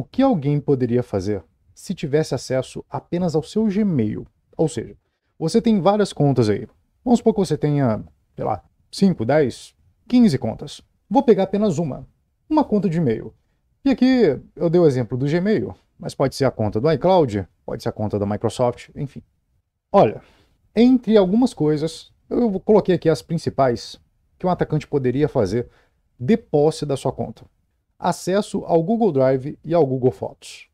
O que alguém poderia fazer se tivesse acesso apenas ao seu Gmail? Ou seja, você tem várias contas aí. Vamos supor que você tenha, sei lá, 5, 10, 15 contas. Vou pegar apenas uma. Uma conta de e-mail. E aqui eu dei o exemplo do Gmail, mas pode ser a conta do iCloud, pode ser a conta da Microsoft, enfim. Olha, entre algumas coisas, eu coloquei aqui as principais que um atacante poderia fazer de posse da sua conta acesso ao Google Drive e ao Google Fotos.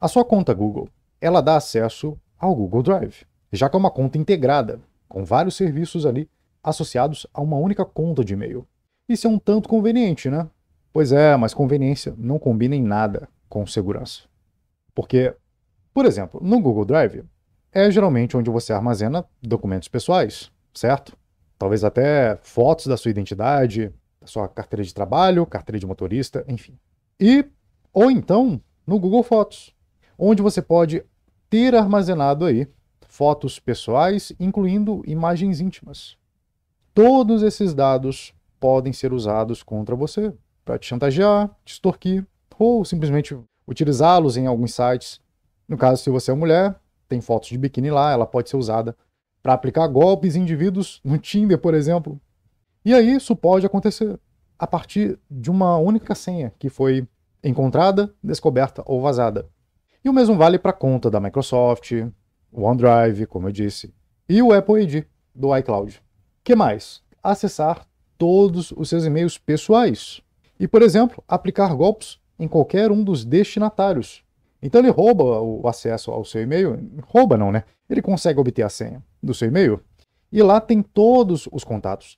A sua conta Google, ela dá acesso ao Google Drive, já que é uma conta integrada, com vários serviços ali associados a uma única conta de e-mail. Isso é um tanto conveniente, né? Pois é, mas conveniência não combina em nada com segurança. Porque, por exemplo, no Google Drive é geralmente onde você armazena documentos pessoais, certo? Talvez até fotos da sua identidade, sua carteira de trabalho, carteira de motorista, enfim. E ou então no Google Fotos, onde você pode ter armazenado aí fotos pessoais, incluindo imagens íntimas. Todos esses dados podem ser usados contra você para te chantagear, te extorquir ou simplesmente utilizá-los em alguns sites. No caso, se você é mulher, tem fotos de biquíni lá, ela pode ser usada para aplicar golpes em indivíduos no Tinder, por exemplo, e aí isso pode acontecer a partir de uma única senha que foi encontrada, descoberta ou vazada. E o mesmo vale para a conta da Microsoft, OneDrive, como eu disse, e o Apple ID do iCloud. Que mais? Acessar todos os seus e-mails pessoais. E, por exemplo, aplicar golpes em qualquer um dos destinatários. Então ele rouba o acesso ao seu e-mail, rouba não, né? Ele consegue obter a senha do seu e-mail e lá tem todos os contatos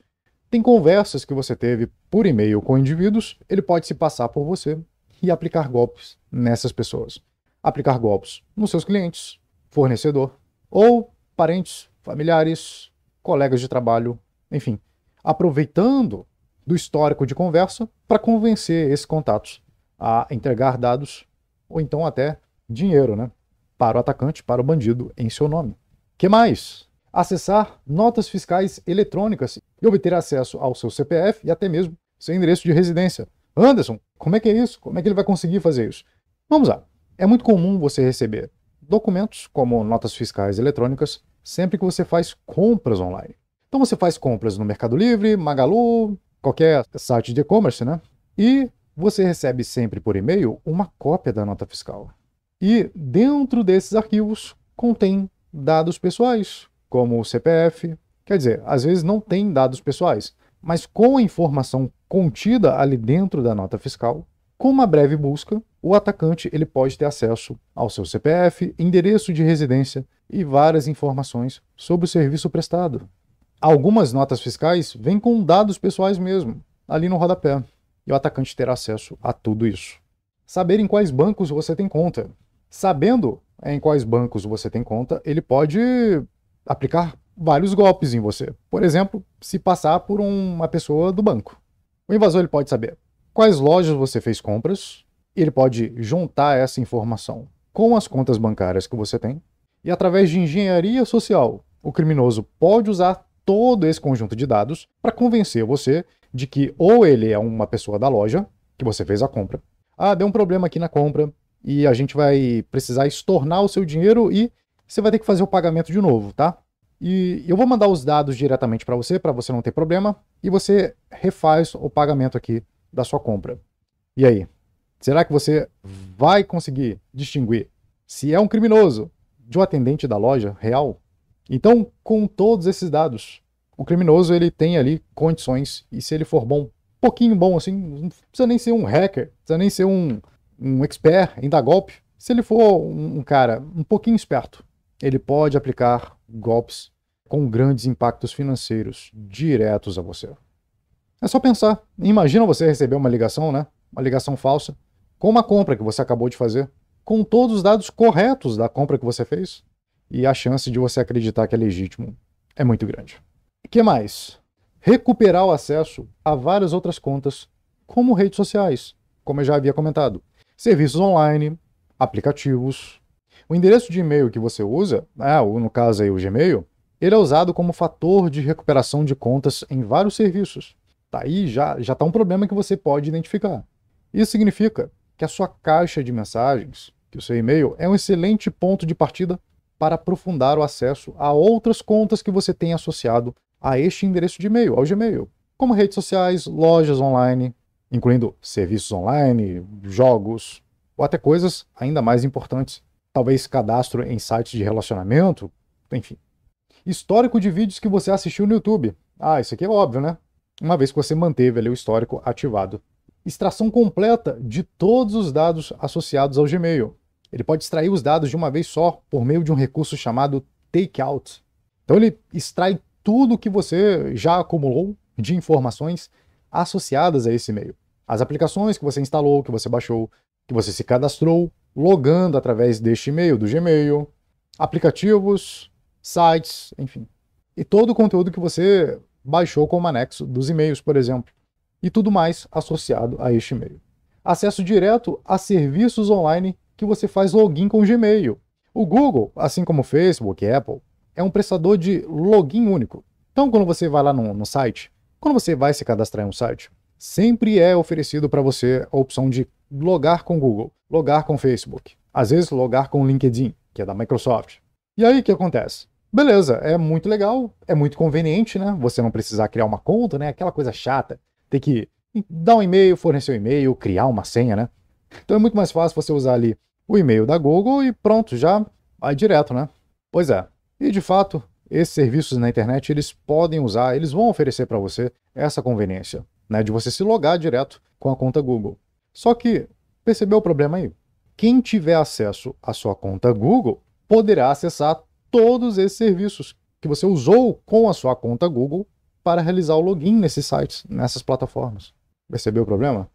tem conversas que você teve por e-mail com indivíduos, ele pode se passar por você e aplicar golpes nessas pessoas. Aplicar golpes nos seus clientes, fornecedor, ou parentes, familiares, colegas de trabalho, enfim, aproveitando do histórico de conversa para convencer esses contatos a entregar dados ou então até dinheiro, né, para o atacante, para o bandido em seu nome. Que mais? Acessar notas fiscais eletrônicas e obter acesso ao seu CPF e até mesmo seu endereço de residência. Anderson, como é que é isso? Como é que ele vai conseguir fazer isso? Vamos lá. É muito comum você receber documentos como notas fiscais eletrônicas sempre que você faz compras online. Então você faz compras no Mercado Livre, Magalu, qualquer site de e-commerce, né? E você recebe sempre por e-mail uma cópia da nota fiscal. E dentro desses arquivos contém dados pessoais, como o CPF, Quer dizer, às vezes não tem dados pessoais, mas com a informação contida ali dentro da nota fiscal, com uma breve busca, o atacante ele pode ter acesso ao seu CPF, endereço de residência e várias informações sobre o serviço prestado. Algumas notas fiscais vêm com dados pessoais mesmo, ali no rodapé, e o atacante terá acesso a tudo isso. Saber em quais bancos você tem conta. Sabendo em quais bancos você tem conta, ele pode aplicar vários golpes em você. Por exemplo, se passar por uma pessoa do banco. O invasor ele pode saber quais lojas você fez compras, ele pode juntar essa informação com as contas bancárias que você tem, e através de engenharia social, o criminoso pode usar todo esse conjunto de dados para convencer você de que ou ele é uma pessoa da loja que você fez a compra, ah, deu um problema aqui na compra e a gente vai precisar estornar o seu dinheiro e você vai ter que fazer o pagamento de novo, tá? E eu vou mandar os dados diretamente para você, para você não ter problema, e você refaz o pagamento aqui da sua compra. E aí? Será que você vai conseguir distinguir se é um criminoso de um atendente da loja real? Então, com todos esses dados, o criminoso ele tem ali condições e se ele for bom, pouquinho bom assim, não precisa nem ser um hacker, não precisa nem ser um, um expert em dar golpe. Se ele for um, um cara um pouquinho esperto, ele pode aplicar golpes com grandes impactos financeiros diretos a você. É só pensar. Imagina você receber uma ligação, né? Uma ligação falsa, com uma compra que você acabou de fazer, com todos os dados corretos da compra que você fez, e a chance de você acreditar que é legítimo é muito grande. O que mais? Recuperar o acesso a várias outras contas, como redes sociais, como eu já havia comentado, serviços online, aplicativos, o endereço de e-mail que você usa, né, ou no caso aí o Gmail, ele é usado como fator de recuperação de contas em vários serviços. Tá aí já já está um problema que você pode identificar. Isso significa que a sua caixa de mensagens, que o seu e-mail é um excelente ponto de partida para aprofundar o acesso a outras contas que você tem associado a este endereço de e-mail, ao Gmail, como redes sociais, lojas online, incluindo serviços online, jogos, ou até coisas ainda mais importantes, talvez cadastro em sites de relacionamento, enfim. Histórico de vídeos que você assistiu no YouTube. Ah, isso aqui é óbvio, né? Uma vez que você manteve ali o histórico ativado. Extração completa de todos os dados associados ao Gmail. Ele pode extrair os dados de uma vez só por meio de um recurso chamado Takeout. Então ele extrai tudo que você já acumulou de informações associadas a esse e-mail. As aplicações que você instalou, que você baixou, que você se cadastrou, logando através deste e-mail, do Gmail, aplicativos, sites, enfim. E todo o conteúdo que você baixou como anexo dos e-mails, por exemplo, e tudo mais associado a este e-mail. Acesso direto a serviços online que você faz login com o Gmail. O Google, assim como o Facebook e Apple, é um prestador de login único. Então, quando você vai lá no, no site, quando você vai se cadastrar em um site, sempre é oferecido para você a opção de logar com Google, logar com Facebook, às vezes logar com LinkedIn, que é da Microsoft. E aí o que acontece? Beleza, é muito legal, é muito conveniente, né? Você não precisar criar uma conta, né? Aquela coisa chata, ter que dar um e-mail, fornecer um e-mail, criar uma senha, né? Então é muito mais fácil você usar ali o e-mail da Google e pronto, já vai direto, né? Pois é. E de fato, esses serviços na internet, eles podem usar, eles vão oferecer para você essa conveniência né, de você se logar direto com a conta Google. Só que, percebeu o problema aí? Quem tiver acesso à sua conta Google poderá acessar todos esses serviços que você usou com a sua conta Google para realizar o login nesses sites, nessas plataformas. Percebeu o problema?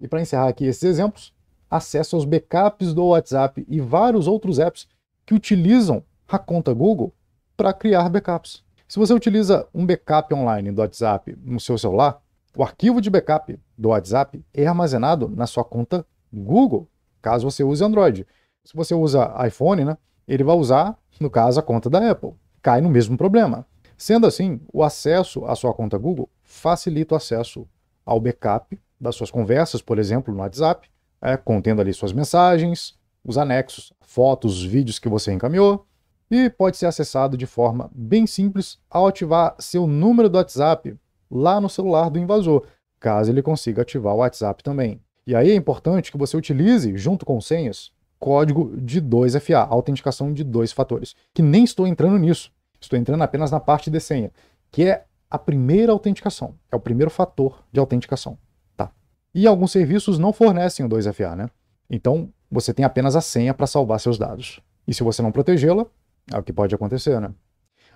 E para encerrar aqui esses exemplos, acesso aos backups do WhatsApp e vários outros apps que utilizam a conta Google para criar backups. Se você utiliza um backup online do WhatsApp no seu celular, o arquivo de backup do WhatsApp é armazenado na sua conta Google, caso você use Android. Se você usa iPhone, né, ele vai usar, no caso, a conta da Apple. Cai no mesmo problema. Sendo assim, o acesso à sua conta Google facilita o acesso ao backup das suas conversas, por exemplo, no WhatsApp, é, contendo ali suas mensagens, os anexos, fotos, vídeos que você encaminhou, e pode ser acessado de forma bem simples ao ativar seu número do WhatsApp lá no celular do invasor, caso ele consiga ativar o WhatsApp também. E aí é importante que você utilize, junto com senhas, código de 2FA, autenticação de dois fatores, que nem estou entrando nisso, estou entrando apenas na parte de senha, que é a primeira autenticação, é o primeiro fator de autenticação, tá? E alguns serviços não fornecem o 2FA, né? Então, você tem apenas a senha para salvar seus dados. E se você não protegê-la, é o que pode acontecer, né?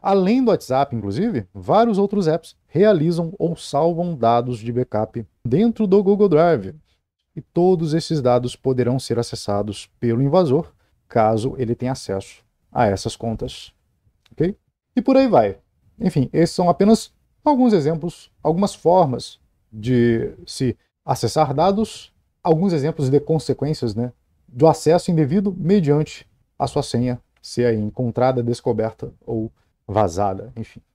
Além do WhatsApp, inclusive, vários outros apps realizam ou salvam dados de backup dentro do Google Drive. E todos esses dados poderão ser acessados pelo invasor, caso ele tenha acesso a essas contas. Ok? E por aí vai. Enfim, esses são apenas alguns exemplos, algumas formas de se acessar dados, alguns exemplos de consequências né, do acesso indevido mediante a sua senha ser encontrada, descoberta ou vazada, enfim.